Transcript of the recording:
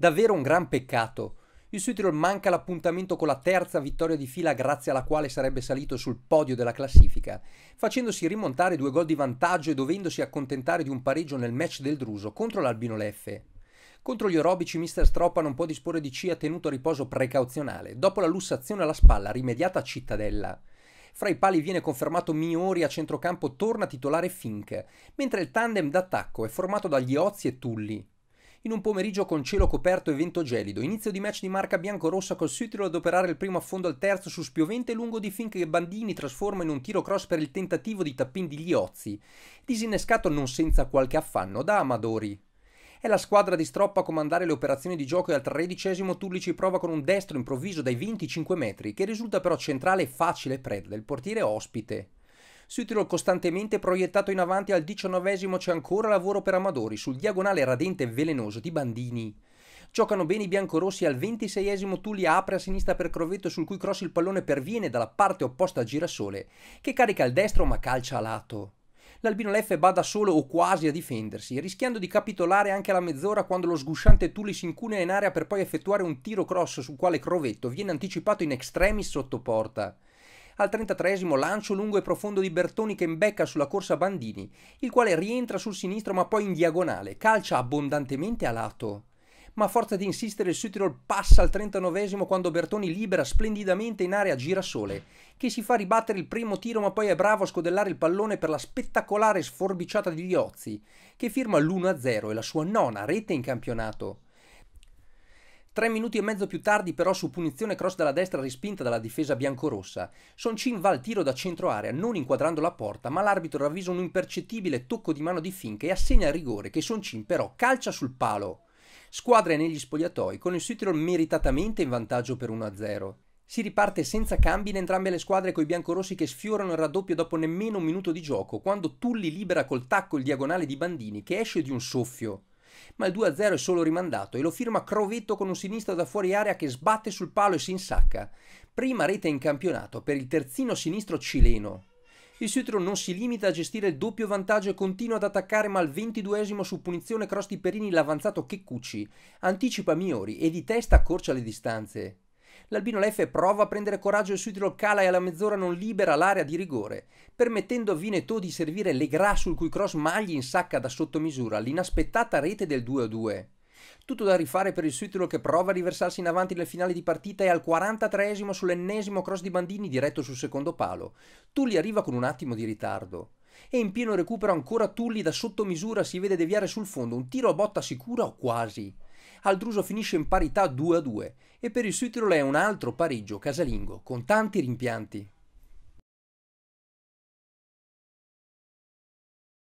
Davvero un gran peccato. Il Südtirol manca l'appuntamento con la terza vittoria di fila grazie alla quale sarebbe salito sul podio della classifica, facendosi rimontare due gol di vantaggio e dovendosi accontentare di un pareggio nel match del Druso contro l'Albino Leffe. Contro gli orobici Mr. Stroppa non può disporre di C a tenuto a riposo precauzionale, dopo la lussazione alla spalla rimediata a Cittadella. Fra i pali viene confermato Miori a centrocampo torna titolare Fink, mentre il tandem d'attacco è formato dagli Ozi e Tulli, in un pomeriggio con cielo coperto e vento gelido. Inizio di match di marca bianco-rossa col Sutrilo ad operare il primo affondo al terzo su spiovente lungo di Fink che Bandini trasforma in un tiro cross per il tentativo di tappin di Liozzi, disinnescato non senza qualche affanno da Amadori. È la squadra di Stroppa a comandare le operazioni di gioco e al tredicesimo Turlici prova con un destro improvviso dai 25 metri, che risulta però centrale e facile preda del portiere ospite. Sui tiro costantemente proiettato in avanti al diciannovesimo c'è ancora lavoro per Amadori sul diagonale radente e velenoso di Bandini. Giocano bene i biancorossi al ventiseiesimo Tullia apre a sinistra per Crovetto sul cui cross il pallone perviene dalla parte opposta a Girasole che carica al destro ma calcia a lato. L'Albino Leffe bada solo o quasi a difendersi, rischiando di capitolare anche alla mezz'ora quando lo sgusciante Tulli si incunea in area per poi effettuare un tiro cross sul quale Crovetto viene anticipato in extremis sotto porta al 33 esimo lancio lungo e profondo di Bertoni che imbecca sulla corsa Bandini, il quale rientra sul sinistro ma poi in diagonale, calcia abbondantemente a lato. Ma a forza di insistere il Sütirol passa al 39 esimo quando Bertoni libera splendidamente in area Girasole, che si fa ribattere il primo tiro ma poi è bravo a scodellare il pallone per la spettacolare sforbiciata di Liozzi, che firma l'1-0 e la sua nona rete in campionato. Tre minuti e mezzo più tardi però su punizione cross dalla destra respinta dalla difesa biancorossa, Son Chin va al tiro da centro area non inquadrando la porta ma l'arbitro ravvisa un impercettibile tocco di mano di Finca e assegna il rigore che Son Chin però calcia sul palo. Squadra è negli spogliatoi con il Süttirol meritatamente in vantaggio per 1-0. Si riparte senza cambi in entrambe le squadre coi biancorossi che sfiorano il raddoppio dopo nemmeno un minuto di gioco quando Tulli libera col tacco il diagonale di Bandini che esce di un soffio ma il 2-0 è solo rimandato e lo firma Crovetto con un sinistro da fuori area che sbatte sul palo e si insacca. Prima rete in campionato per il terzino sinistro cileno. Il Sutro non si limita a gestire il doppio vantaggio e continua ad attaccare ma al 22 su punizione cross di Perini l'avanzato Checcucci anticipa Miori e di testa accorcia le distanze l'Albino Leff prova a prendere coraggio e subito lo cala e alla mezz'ora non libera l'area di rigore, permettendo a Vineto di servire Legras sul cui cross Magli insacca da sottomisura l'inaspettata rete del 2-2. Tutto da rifare per il Suitro che prova a riversarsi in avanti nel finale di partita e al 43esimo sull'ennesimo cross di Bandini diretto sul secondo palo. Tulli arriva con un attimo di ritardo. E in pieno recupero ancora Tulli da sottomisura si vede deviare sul fondo un tiro a botta sicura o quasi. Aldruso finisce in parità 2-2 e per il suo Südtirol è un altro pareggio casalingo con tanti rimpianti.